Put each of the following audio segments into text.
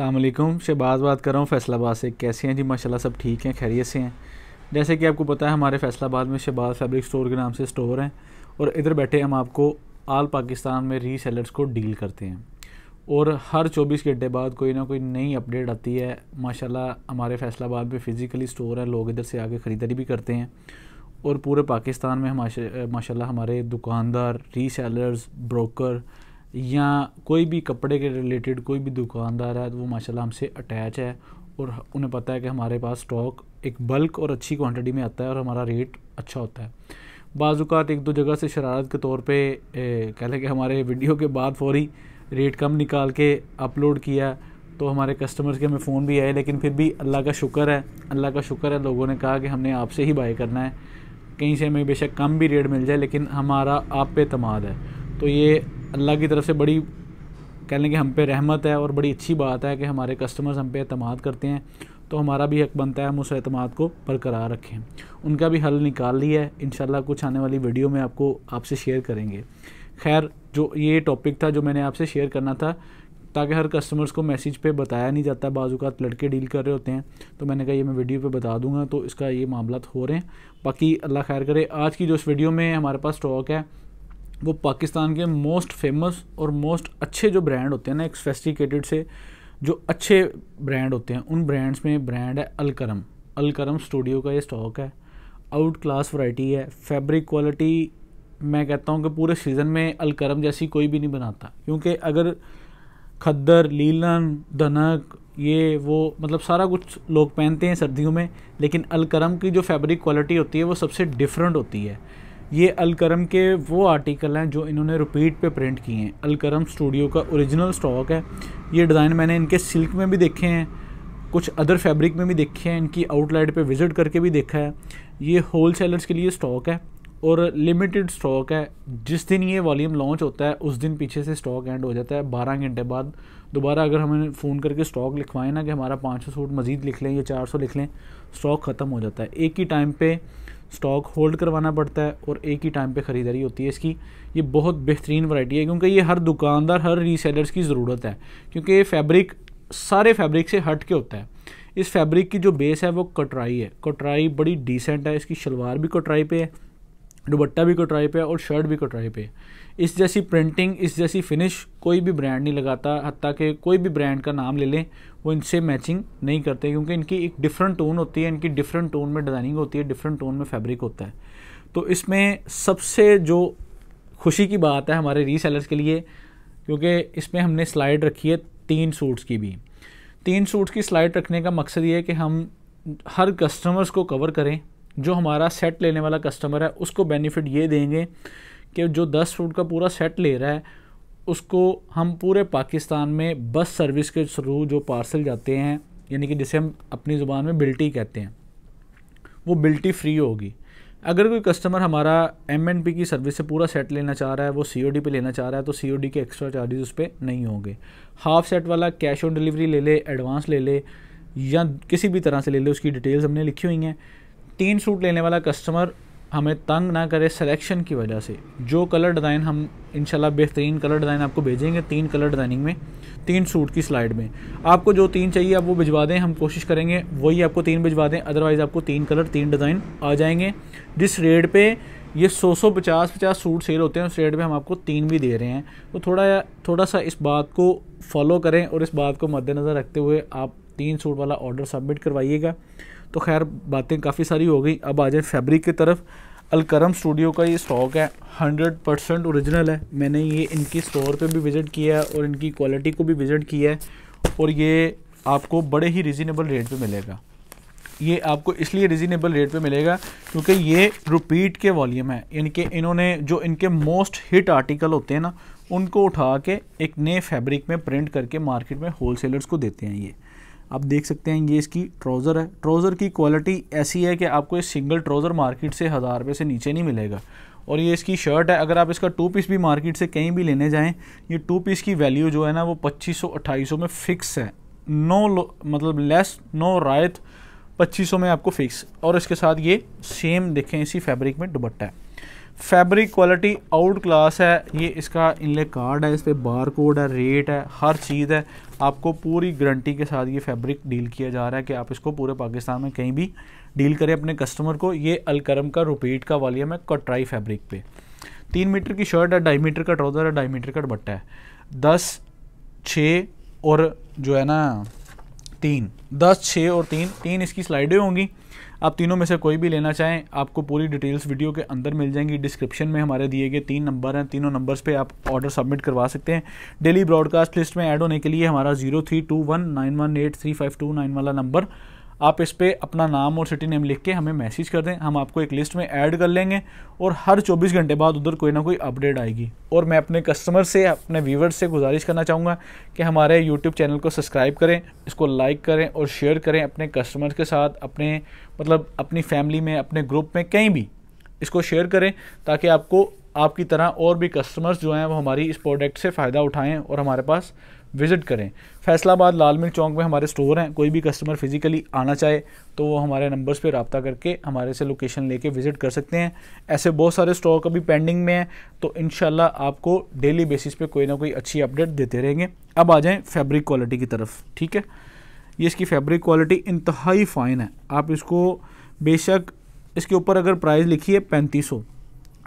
अल्लाम शहबाज बात कर रहा हूँ फैसलाबाद से कैसे हैं जी माशाल्लाह सब ठीक हैं खैरियत से हैं जैसे कि आपको पता है हमारे फैसलाबाद में शहबाज फैब्रिक स्टोर के नाम से स्टोर हैं और इधर बैठे हम आपको आल पाकिस्तान में रीसेलर्स को डील करते हैं और हर 24 घंटे बाद कोई ना कोई नई अपडेट आती है माशाल्लाह हमारे फैसलाबाद में फ़िज़िकली स्टोर है लोग इधर से आके ख़रीदारी भी करते हैं और पूरे पाकिस्तान में माशाल्लाह हमारे दुकानदार रीसेलर्स ब्रोकर या कोई भी कपड़े के रिलेटेड कोई भी दुकानदार है तो वो माशाल्लाह हमसे अटैच है और उन्हें पता है कि हमारे पास स्टॉक एक बल्क और अच्छी क्वांटिटी में आता है और हमारा रेट अच्छा होता है बाज़ात एक दो जगह से शरारत के तौर पे कह लें कि हमारे वीडियो के बाद फौरी रेट कम निकाल के अपलोड किया तो हमारे कस्टमर्स के हमें फ़ोन भी आए लेकिन फिर भी अल्लाह का शुक्र है अल्लाह का शुक्र है लोगों ने कहा कि हमने आपसे ही बाई करना है कहीं से हमें बेशक कम भी रेट मिल जाए लेकिन हमारा आप पे तमाद है तो ये अल्लाह की तरफ से बड़ी कह लें कि हम पे रहमत है और बड़ी अच्छी बात है कि हमारे कस्टमर्स हम पे अतमाद करते हैं तो हमारा भी हक बनता है हम उस अतमाद को बरकरार रखें उनका भी हल निकाल लिया है इन कुछ आने वाली वीडियो में आपको आपसे शेयर करेंगे खैर जो ये टॉपिक था जो मैंने आपसे शेयर करना था ताकि हर कस्टमर्स को मैसेज पे बताया नहीं जाता का लड़के डील कर रहे होते हैं तो मैंने कहा ये मैं वीडियो पे बता दूंगा तो इसका ये मामला हो रहे हैं बाकी अल्लाह खैर करे आज की जो इस वीडियो में हमारे पास स्टॉक है वो पाकिस्तान के मोस्ट फेमस और मोस्ट अच्छे जो ब्रांड होते हैं ना एक से जो अच्छे ब्रांड होते हैं उन ब्रांड्स में ब्रांड है अलकरम अलकरम स्टूडियो का ये स्टॉक है आउट क्लास वाइटी है फैब्रिक क्वालिटी मैं कहता हूँ कि पूरे सीज़न में अलकरम जैसी कोई भी नहीं बनाता क्योंकि अगर खद्दर लीलन धनक ये वो मतलब सारा कुछ लोग पहनते हैं सर्दियों में लेकिन अलकरम की जो फैब्रिक क्वालिटी होती है वो सबसे डिफरेंट होती है ये अलकरम के वो आर्टिकल हैं जो इन्होंने रिपीट पे प्रिंट किए हैं अलकरम स्टूडियो का ओरिजिनल स्टॉक है ये डिज़ाइन मैंने इनके सिल्क में भी देखे हैं कुछ अदर फैब्रिक में भी देखे हैं इनकी आउटलेट पे विज़िट करके भी देखा है ये होल सेलर्स के लिए स्टॉक है और लिमिटेड स्टॉक है जिस दिन ये वॉल्यूम लॉन्च होता है उस दिन पीछे से स्टॉक एंड हो जाता है बारह घंटे बाद दोबारा अगर हमें फ़ोन करके स्टॉक लिखवाएं ना कि हमारा पाँच सौ सूट मज़ीद लिख लें या चार सौ लिख लें स्टॉक ख़त्म हो जाता है एक ही टाइम पर स्टॉक होल्ड करवाना पड़ता है और एक ही टाइम पे ख़रीदारी होती है इसकी ये बहुत बेहतरीन वैरायटी है क्योंकि ये हर दुकानदार हर रीसेलर्स की ज़रूरत है क्योंकि ये फैब्रिक सारे फैब्रिक से हट के होता है इस फैब्रिक की जो बेस है वो कटराई है कटराई बड़ी डिसेंट है इसकी शलवार भी कटराई पे है दुबट्टा भी कटराई पे और शर्ट भी कटराई पे इस जैसी प्रिंटिंग इस जैसी फिनिश कोई भी ब्रांड नहीं लगाता हती कि कोई भी ब्रांड का नाम ले लें वो इनसे मैचिंग नहीं करते क्योंकि इनकी एक डिफरेंट टोन होती है इनकी डिफरेंट टोन में डिज़ाइनिंग होती है डिफरेंट टोन में फैब्रिक होता है तो इसमें सबसे जो खुशी की बात है हमारे रीसेलर्स के लिए क्योंकि इसमें हमने स्लाइड रखी है तीन सूट्स की भी तीन सूट्स की स्लाइड रखने का मकसद ये है कि हम हर कस्टमर्स को कवर करें जो हमारा सेट लेने वाला कस्टमर है उसको बेनिफिट ये देंगे कि जो दस फूट का पूरा सेट ले रहा है उसको हम पूरे पाकिस्तान में बस सर्विस के थ्रू जो पार्सल जाते हैं यानी कि जिसे हम अपनी ज़ुबान में बिल्टी कहते हैं वो बिल्टी फ्री होगी अगर कोई कस्टमर हमारा एम एंड पी की सर्विस से पूरा सेट लेना चाह रहा है वो सी ओ डी पर लेना चाह रहा है तो सी ओ डी के एक्स्ट्रा चार्जेस उस पर नहीं होंगे हाफ सेट वाला कैश ऑन डिलीवरी ले ले एडवांस ले ले या किसी भी तरह से ले ले उसकी डिटेल्स हमने लिखी हुई हैं तीन सूट लेने वाला कस्टमर हमें तंग ना करे सिलेक्शन की वजह से जो कलर डिज़ाइन हम इंशाल्लाह बेहतरीन कलर डिज़ाइन आपको भेजेंगे तीन कलर डिज़ाइनिंग में तीन सूट की स्लाइड में आपको जो तीन चाहिए आप वो भिजवा दें हम कोशिश करेंगे वही आपको तीन भिजवा दें अदरवाइज़ आपको तीन कलर तीन डिज़ाइन आ जाएंगे जिस रेट पे ये सौ सौ पचास पचास सूट सेल होते हैं उस रेट पे हम आपको तीन भी दे रहे हैं तो थोड़ा थोड़ा सा इस बात को फॉलो करें और इस बात को मद्देनज़र रखते हुए आप तीन सूट वाला ऑर्डर सबमिट करवाइएगा तो खैर बातें काफ़ी सारी हो गई अब आ जाए फैब्रिक की तरफ अलकरम स्टूडियो का ये स्टॉक है 100 परसेंट औरिजिनल है मैंने ये इनकी स्टोर पे भी विज़िट किया है और इनकी क्वालिटी को भी विज़िट किया है और ये आपको बड़े ही रिजनेबल रेट पे मिलेगा ये आपको इसलिए रिजनेबल रेट पे मिलेगा क्योंकि ये रिपीट के वॉल्यूम है यानी कि इन्होंने जो इनके मोस्ट हिट आर्टिकल होते हैं ना उनको उठा के एक नए फैब्रिक में प्रिंट करके मार्केट में होलसेलर्स को देते हैं ये आप देख सकते हैं ये इसकी ट्राउज़र है ट्राउज़र की क्वालिटी ऐसी है कि आपको ये सिंगल ट्राउज़र मार्केट से हज़ार रुपये से नीचे नहीं मिलेगा और ये इसकी शर्ट है अगर आप इसका टू पीस भी मार्केट से कहीं भी लेने जाएं ये टू पीस की वैल्यू जो है ना वो 2500 सौ में फ़िक्स है नो मतलब लेस नो रायत 2500 में आपको फ़िक्स और इसके साथ ये सेम देखें इसी फैब्रिक में दुबट्टा है फैब्रिक क्वालिटी आउट क्लास है ये इसका इनले कार्ड है इस पर बार कोड है रेट है हर चीज़ है आपको पूरी गारंटी के साथ ये फैब्रिक डील किया जा रहा है कि आप इसको पूरे पाकिस्तान में कहीं भी डील करें अपने कस्टमर को ये अलकरम का रुपीट का वालियम है कटराई फैब्रिक पे तीन मीटर की शर्ट है ढाई मीटर का ट्राउज़र है ढाई मीटर का दुपट्टा है दस छः और जो है ना तीन दस छः और तीन तीन इसकी स्लाइडें होंगी आप तीनों में से कोई भी लेना चाहें आपको पूरी डिटेल्स वीडियो के अंदर मिल जाएंगी डिस्क्रिप्शन में हमारे दिए गए तीन नंबर हैं तीनों नंबर्स पे आप ऑर्डर सबमिट करवा सकते हैं डेली ब्रॉडकास्ट लिस्ट में ऐड होने के लिए हमारा zero three two one nine one eight three five two nine वाला नंबर आप इस पर अपना नाम और सिटी नेम लिख के हमें मैसेज कर दें हम आपको एक लिस्ट में ऐड कर लेंगे और हर 24 घंटे बाद उधर कोई ना कोई अपडेट आएगी और मैं अपने कस्टमर से अपने व्यूवर्स से गुजारिश करना चाहूँगा कि हमारे यूट्यूब चैनल को सब्सक्राइब करें इसको लाइक करें और शेयर करें अपने कस्टमर के साथ अपने मतलब अपनी फैमिली में अपने ग्रुप में कहीं भी इसको शेयर करें ताकि आपको आपकी तरह और भी कस्टमर्स जो हैं वो हमारी इस प्रोडक्ट से फ़ायदा उठाएँ और हमारे पास विज़िट करें फैसलाबाद लाल मिल चौक में हमारे स्टोर हैं कोई भी कस्टमर फिज़िकली आना चाहे तो वो हमारे नंबर्स पे रबता करके हमारे से लोकेशन लेके विज़िट कर सकते हैं ऐसे बहुत सारे स्टॉक अभी पेंडिंग में हैं तो इन आपको डेली बेसिस पे कोई ना कोई अच्छी अपडेट देते रहेंगे अब आ जाएँ फैब्रिक क्वालिटी की तरफ ठीक है ये इसकी फैब्रिक क्वालिटी इंतहाई फ़ाइन है आप इसको बेशक इसके ऊपर अगर प्राइस लिखी है पैंतीस सौ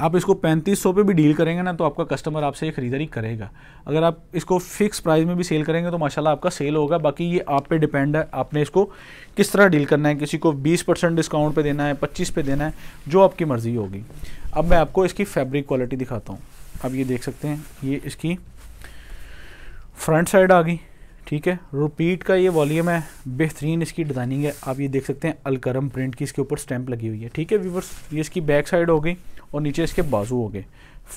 आप इसको पैंतीस सौ भी डील करेंगे ना तो आपका कस्टमर आपसे ये खरीदारी करेगा अगर आप इसको फिक्स प्राइस में भी सेल करेंगे तो माशाल्लाह आपका सेल होगा बाकी ये आप पे डिपेंड है आपने इसको किस तरह डील करना है किसी को 20 परसेंट डिस्काउंट पे देना है 25 पे देना है जो आपकी मर्ज़ी होगी अब मैं आपको इसकी फैब्रिक क्वालिटी दिखाता हूँ आप ये देख सकते हैं ये इसकी फ्रंट साइड आ गई ठीक है रिपीट का ये वॉल्यूम है बेहतरीन इसकी डिज़ाइनिंग है आप ये देख सकते हैं अलकरम प्रिंट की इसके ऊपर स्टैंप लगी हुई है ठीक है व्यूवर्स ये इसकी बैक साइड हो गई और नीचे इसके बाजू हो गए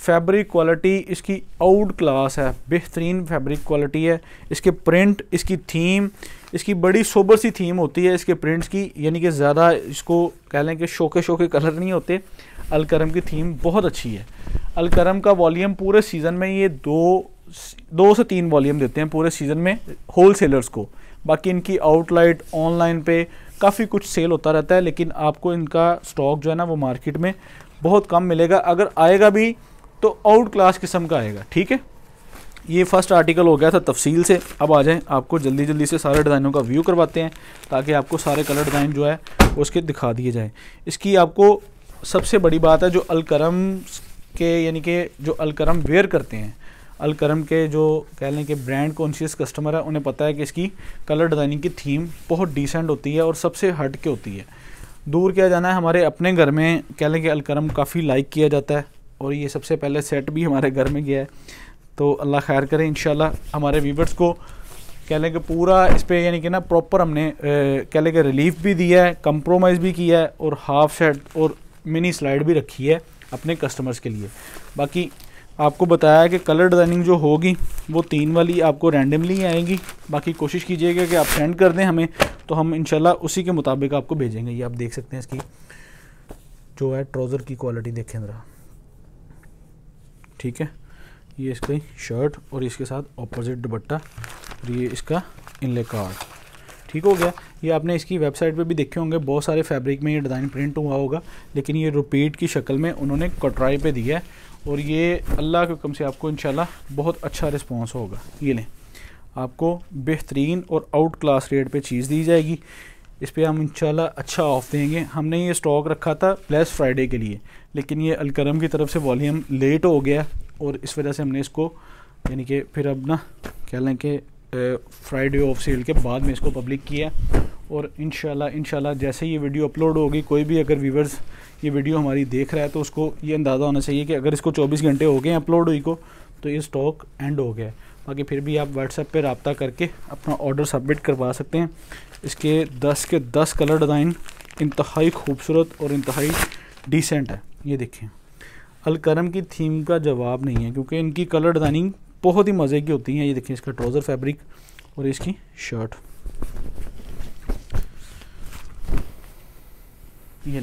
फैब्रिक क्वालिटी इसकी आउट क्लास है बेहतरीन फैब्रिक क्वालिटी है इसके प्रिंट इसकी थीम इसकी बड़ी सोबर सी थीम होती है इसके प्रिंट्स की यानी कि ज़्यादा इसको कह लें कि शोके शोके कलर नहीं होते अलकरम की थीम बहुत अच्छी है अलकरम का वॉलीम पूरे सीज़न में ये दो दो से तीन वॉलीम देते हैं पूरे सीज़न में होल सेलर्स को बाकी इनकी आउटलाइट ऑनलाइन पे काफ़ी कुछ सेल होता रहता है लेकिन आपको इनका स्टॉक जो है ना वो मार्केट में बहुत कम मिलेगा अगर आएगा भी तो आउट क्लास किस्म का आएगा ठीक है ये फर्स्ट आर्टिकल हो गया था तफसील से अब आ जाएं आपको जल्दी जल्दी से सारे डिज़ाइनों का व्यू करवाते हैं ताकि आपको सारे कलर डिज़ाइन जो है उसके दिखा दिए जाए इसकी आपको सबसे बड़ी बात है जो अलकरम के यानी कि जो अलकरम वेयर करते हैं अलकरम के जो कह लें कि ब्रांड कॉन्शियस कस्टमर है उन्हें पता है कि इसकी कलर डिज़ाइनिंग की थीम बहुत डिसेंट होती है और सबसे हट के होती है दूर किया जाना है हमारे अपने घर में कह लें कि अलकरम काफ़ी लाइक किया जाता है और ये सबसे पहले सेट भी हमारे घर में गया है तो अल्लाह खैर करें इन हमारे व्यूवर्स को कह लें कि पूरा इस पर यानी कि ना प्रॉपर हमने कह लें कि रिलीफ भी दिया है कंप्रोमाइज़ भी किया है और हाफ सेट और मिनी स्लाइड भी रखी है अपने कस्टमर्स के लिए बाकी आपको बताया कि कलर डिज़ाइनिंग जो होगी वो तीन वाली आपको रैंडमली आएगी बाकी कोशिश कीजिएगा कि आप सेंड कर दें हमें तो हम इनशाला उसी के मुताबिक आपको भेजेंगे ये आप देख सकते हैं इसकी जो है ट्राउज़र की क्वालिटी देखें ज़रा ठीक है ये इसकी शर्ट और इसके साथ ऑपोजिट दुपट्टा और ये इसका इनले कार्ड ठीक हो गया ये आपने इसकी वेबसाइट पे भी देखे होंगे बहुत सारे फैब्रिक में ये डिज़ाइन प्रिंट हुआ होगा लेकिन ये रिपीट की शक्ल में उन्होंने कटराई पे दिया है और ये अल्लाह के हुक्म से आपको इन बहुत अच्छा रिस्पॉन्स होगा ये लें आपको बेहतरीन और आउट क्लास रेट पे चीज़ दी जाएगी इस पर हम इंशाल्लाह अच्छा ऑफ़ देंगे हमने ये स्टॉक रखा था प्लस फ्राइडे के लिए लेकिन ये अलकरम की तरफ से वॉल्यूम लेट हो गया और इस वजह से हमने इसको यानी कि फिर अब ना कह लें कि फ्राइडे ऑफ सेल के बाद में इसको पब्लिक किया और इन शाला जैसे ये वीडियो अपलोड होगी कोई भी अगर व्यूवर्स ये वीडियो हमारी देख रहा है तो उसको ये अंदाज़ा होना चाहिए कि अगर इसको चौबीस घंटे हो गए अपलोड हुई को तो ये स्टॉक एंड हो गया है बाकी फिर भी आप व्हाट्सएप पर रबता करके अपना ऑर्डर सबमिट करवा सकते हैं इसके दस के दस कलर डिज़ाइन इंतहाई खूबसूरत और इंतहाई डिसेंट है ये देखें अलकरम की थीम का जवाब नहीं है क्योंकि इनकी कलर डिज़ाइनिंग बहुत ही मज़े की होती हैं ये देखें इसका ट्राउज़र फैब्रिक और इसकी शर्ट ये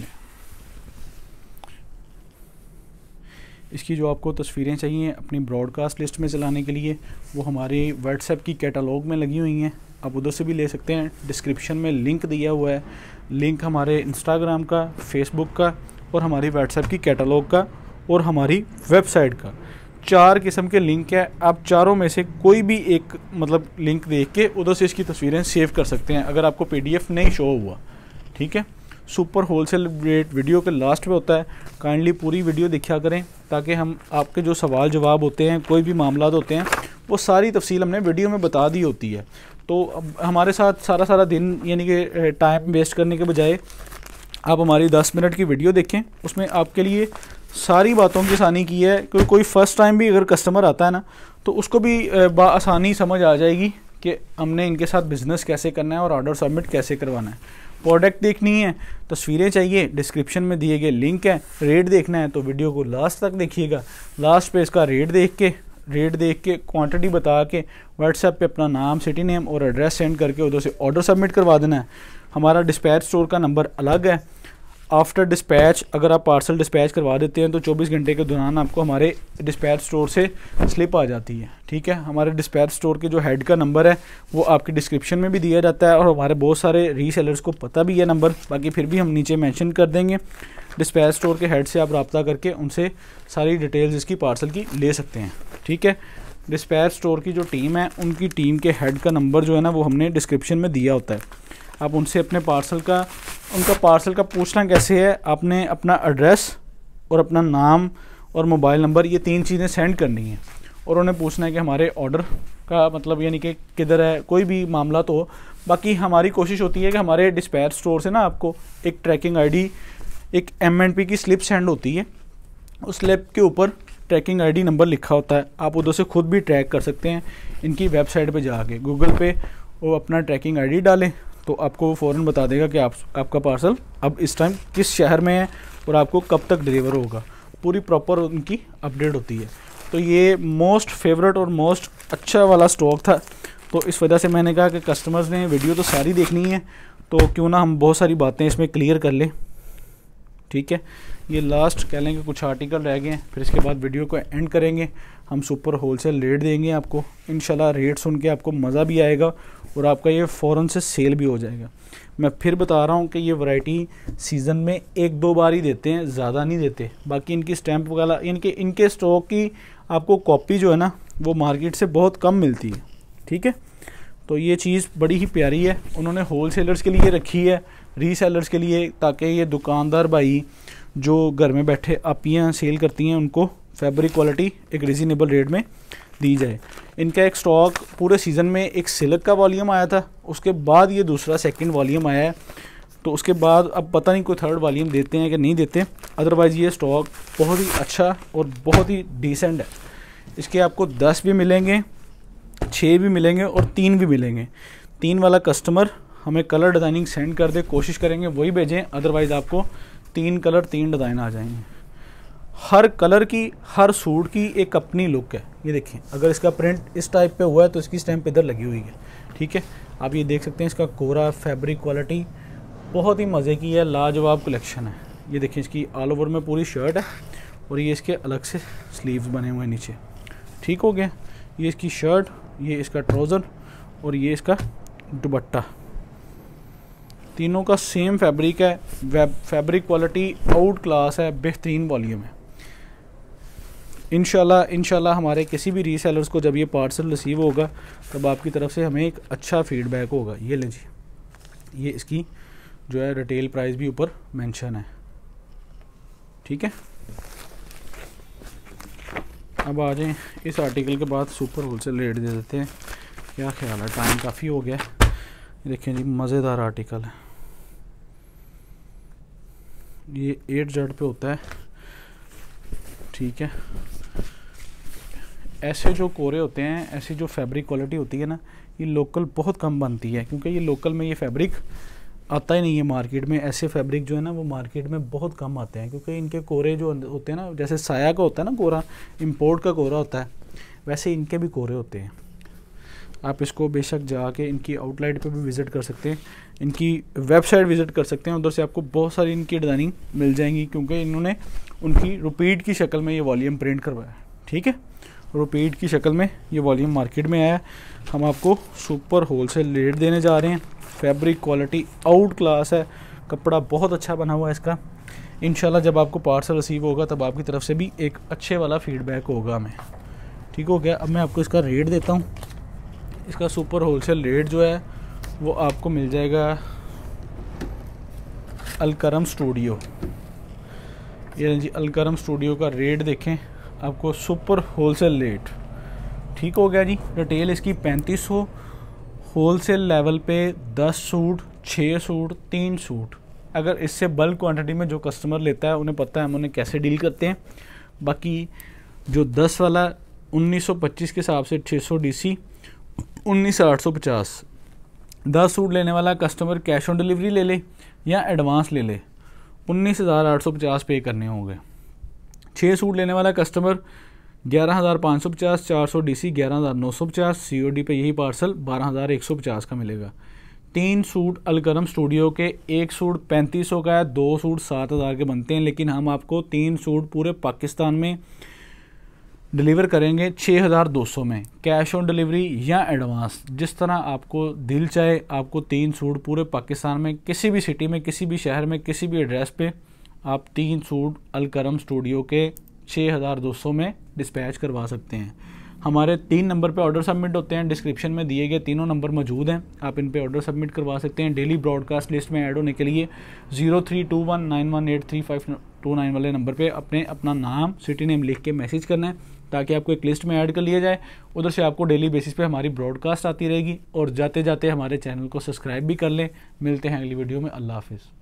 इसकी जो आपको तस्वीरें चाहिए अपनी ब्रॉडकास्ट लिस्ट में चलाने के लिए वो हमारे व्हाट्सएप की कैटलॉग में लगी हुई हैं आप उधर से भी ले सकते हैं डिस्क्रिप्शन में लिंक दिया हुआ है लिंक हमारे इंस्टाग्राम का फेसबुक का और हमारी व्हाट्सएप की कैटलॉग का और हमारी वेबसाइट का चार किस्म के लिंक है आप चारों में से कोई भी एक मतलब लिंक देख के उधर से इसकी तस्वीरें सेव कर सकते हैं अगर आपको पी नहीं शो हुआ ठीक है सुपर होलसेल रेट वीडियो के लास्ट में होता है काइंडली पूरी वीडियो देखा करें ताकि हम आपके जो सवाल जवाब होते हैं कोई भी मामला होते हैं वो सारी तफसील हमने वीडियो में बता दी होती है तो अब हमारे साथ सारा सारा दिन यानी कि टाइम वेस्ट करने के बजाय आप हमारी 10 मिनट की वीडियो देखें उसमें आपके लिए सारी बातों की आसानी की है क्योंकि कोई फ़र्स्ट टाइम भी अगर कस्टमर आता है ना तो उसको भी आसानी समझ आ जाएगी कि हमने इनके साथ बिज़नेस कैसे करना है और ऑर्डर सबमिट कैसे करवाना है प्रोडक्ट देखनी है तस्वीरें तो चाहिए डिस्क्रिप्शन में दिए गए लिंक है रेट देखना है तो वीडियो को लास्ट तक देखिएगा लास्ट पे इसका रेट देख के रेट देख के क्वांटिटी बता के व्हाट्सएप पे अपना नाम सिटी नेम और एड्रेस सेंड करके उधर से ऑर्डर सबमिट करवा देना है हमारा डिस्पैच स्टोर का नंबर अलग है आफ्टर डिस्पैच अगर आप पार्सल डिस्पैच करवा देते हैं तो 24 घंटे के दौरान आपको हमारे डिस्पैच स्टोर से स्लिप आ जाती है ठीक है हमारे डिस्पैच स्टोर के जो हेड का नंबर है वो आपके डिस्क्रिप्शन में भी दिया जाता है और हमारे बहुत सारे रीसेलर्स को पता भी है नंबर बाकी फिर भी हम नीचे मैंशन कर देंगे डिस्पैच स्टोर के हेड से आप रबता करके उनसे सारी डिटेल्स इसकी पार्सल की ले सकते हैं ठीक है डिस्पैच स्टोर की जो टीम है उनकी टीम के हेड का नंबर जो है ना वो हमने डिस्क्रिप्शन में दिया होता है आप उनसे अपने पार्सल का उनका पार्सल का पूछना कैसे है आपने अपना एड्रेस और अपना नाम और मोबाइल नंबर ये तीन चीज़ें सेंड करनी है और उन्हें पूछना है कि हमारे ऑर्डर का मतलब यानी कि किधर है कोई भी मामला तो हो बाकी हमारी कोशिश होती है कि हमारे डिस्पैच स्टोर से ना आपको एक ट्रैकिंग आईडी एक एम एंड पी की स्लिप सेंड होती है उस स्लिप के ऊपर ट्रैकिंग आईडी नंबर लिखा होता है आप उधर से खुद भी ट्रैक कर सकते हैं इनकी वेबसाइट पे जाके गूगल पे वो अपना ट्रैकिंग आईडी डालें तो आपको वो फ़ौर बता देगा कि आप आपका पार्सल अब इस टाइम किस शहर में है और आपको कब तक डिलीवर होगा पूरी प्रॉपर उनकी अपडेट होती है तो ये मोस्ट फेवरेट और मोस्ट अच्छा वाला स्टॉक था तो इस वजह से मैंने कहा कि कस्टमर्स ने वीडियो तो सारी देखनी है तो क्यों ना हम बहुत सारी बातें इसमें क्लियर कर लें ठीक है ये लास्ट कह लेंगे कुछ आर्टिकल रह गए फिर इसके बाद वीडियो को एंड करेंगे हम सुपर होल सेल रेट देंगे आपको इन रेट सुन के आपको मज़ा भी आएगा और आपका ये फ़ौर से सेल भी हो जाएगा मैं फिर बता रहा हूँ कि ये वैरायटी सीज़न में एक दो बार ही देते हैं ज़्यादा नहीं देते बाकी इनकी स्टैंप वगैरह इनके इनके स्टॉक की आपको कॉपी जो है ना वो मार्केट से बहुत कम मिलती है ठीक है तो ये चीज़ बड़ी ही प्यारी है उन्होंने होल सेलर्स के लिए रखी है रीसेलर्स के लिए ताकि ये दुकानदार भाई जो घर में बैठे आपियाँ सेल करती हैं उनको फैब्रिक क्वालिटी एक रिजनेबल रेट में दी जाए इनका एक स्टॉक पूरे सीज़न में एक सिल्क का वॉलीम आया था उसके बाद ये दूसरा सेकंड वॉलीम आया है तो उसके बाद अब पता नहीं कोई थर्ड वॉलीम देते हैं कि नहीं देते अदरवाइज़ ये स्टॉक बहुत ही अच्छा और बहुत ही डिसेंट है इसके आपको दस भी मिलेंगे छः भी मिलेंगे और तीन भी मिलेंगे तीन वाला कस्टमर हमें कलर डिज़ाइनिंग सेंड कर दे कोशिश करेंगे वही भेजें अदरवाइज़ आपको तीन कलर तीन डिज़ाइन आ जाएंगे हर कलर की हर सूट की एक अपनी लुक है ये देखें अगर इसका प्रिंट इस टाइप पे हुआ है तो इसकी स्टैम्प इधर लगी हुई है ठीक है आप ये देख सकते हैं इसका कोरा फैब्रिक क्वालिटी बहुत ही मज़े की है लाजवाब कलेक्शन है ये देखें इसकी ऑल ओवर में पूरी शर्ट है और ये इसके अलग से स्लीव्स बने हुए हैं नीचे ठीक हो गया ये इसकी शर्ट ये इसका ट्राउज़र और ये इसका दुबट्टा तीनों का सेम फैब्रिक है फैब्रिक क्वालिटी आउट क्लास है बेहतरीन वॉल्यूम है इन हमारे किसी भी रीसेलर्स को जब ये पार्सल रिसीव होगा तब आपकी तरफ से हमें एक अच्छा फीडबैक होगा ये लें जी ये इसकी जो है रिटेल प्राइस भी ऊपर मेंशन है ठीक है अब आ जाएँ इस आर्टिकल के बाद सुपर होल सेल रेट दे देते हैं क्या ख्याल है टाइम काफ़ी हो गया है देखें जी मज़ेदार आर्टिकल है ये एट जेड पे होता है ठीक है ऐसे जो कोरे होते हैं ऐसी जो फैब्रिक क्वालिटी होती है ना ये लोकल बहुत कम बनती है क्योंकि ये लोकल में ये फैब्रिक आता ही नहीं है मार्केट में ऐसे फैब्रिक जो है ना वो मार्केट में बहुत कम आते हैं क्योंकि इनके कोरे जो होते हैं ना जैसे साया का होता है ना कोरा इम्पोर्ट का कोरा होता है वैसे इनके भी कोरे होते हैं आप इसको बेशक जाके इनकी आउटलाइट पे भी विज़िट कर सकते हैं इनकी वेबसाइट विज़िट कर सकते हैं उधर से आपको बहुत सारी इनकी डिज़ाइनिंग मिल जाएंगी क्योंकि इन्होंने उनकी रिपीट की शक्ल में ये वॉल्यूम प्रिंट करवाया ठीक है रुपीड की शक्ल में ये वॉल्यूम मार्केट में आया हम आपको सुपर होल सेल रेट देने जा रहे हैं फैब्रिक क्वालिटी आउट क्लास है कपड़ा बहुत अच्छा बना हुआ है इसका इन जब आपको पार्सल रिसीव होगा तब आपकी तरफ से भी एक अच्छे वाला फीडबैक होगा हमें ठीक हो गया अब मैं आपको इसका रेट देता हूँ इसका सुपर होलसेल रेट जो है वो आपको मिल जाएगा अलकरम स्टूडियो ये हाँ जी अलकरम स्टूडियो का रेट देखें आपको सुपर होलसेल रेट ठीक हो गया जी रिटेल इसकी पैंतीस सौ होलसेल लेवल पे दस सूट छः सूट तीन सूट अगर इससे बल्क क्वांटिटी में जो कस्टमर लेता है उन्हें पता है हम उन्हें कैसे डील करते हैं बाकी जो दस वाला 1925 के हिसाब से 600 सौ डी सी उन्नीस दस सूट लेने वाला कस्टमर कैश ऑन डिलीवरी ले ले या एडवांस ले ले उन्नीस हज़ार आठ सौ पचास पे करने होंगे छः सूट लेने वाला कस्टमर ग्यारह हज़ार पाँच सौ पचास चार सौ डी सी ग्यारह हज़ार नौ सौ पचास सी ओ डी पर यही पार्सल बारह हज़ार एक सौ पचास का मिलेगा तीन सूट अलकरम स्टूडियो के एक सूट पैंतीस सौ का है दो सूट सात हज़ार के बनते हैं लेकिन हम आपको तीन सूट पूरे पाकिस्तान में डिलीवर करेंगे छः हज़ार दो सौ में कैश ऑन डिलीवरी या एडवांस जिस तरह आपको दिल चाहे आपको तीन सूट पूरे पाकिस्तान में किसी भी सिटी में किसी भी शहर में किसी भी एड्रेस पे आप तीन सूट अलकरम स्टूडियो के छः हज़ार दो सौ में डिस्पैच करवा सकते हैं हमारे तीन नंबर पे ऑर्डर सबमिट होते हैं डिस्क्रिप्शन में दिए गए तीनों नंबर मौजूद हैं आप इन पे ऑर्डर सबमिट करवा सकते हैं डेली ब्रॉडकास्ट लिस्ट में ऐड होने के लिए zero three two one nine one eight three five two nine वाले नंबर पे अपने अपना नाम सिटी नेम लिख के मैसेज करना है ताकि आपको एक लिस्ट में ऐड कर लिया जाए उधर से आपको डेली बेसिस पर हमारी ब्रॉडकास्ट आती रहेगी और जाते जाते हमारे चैनल को सब्सक्राइब भी कर लें मिलते हैं अगली वीडियो में अल्लाह हाफिज़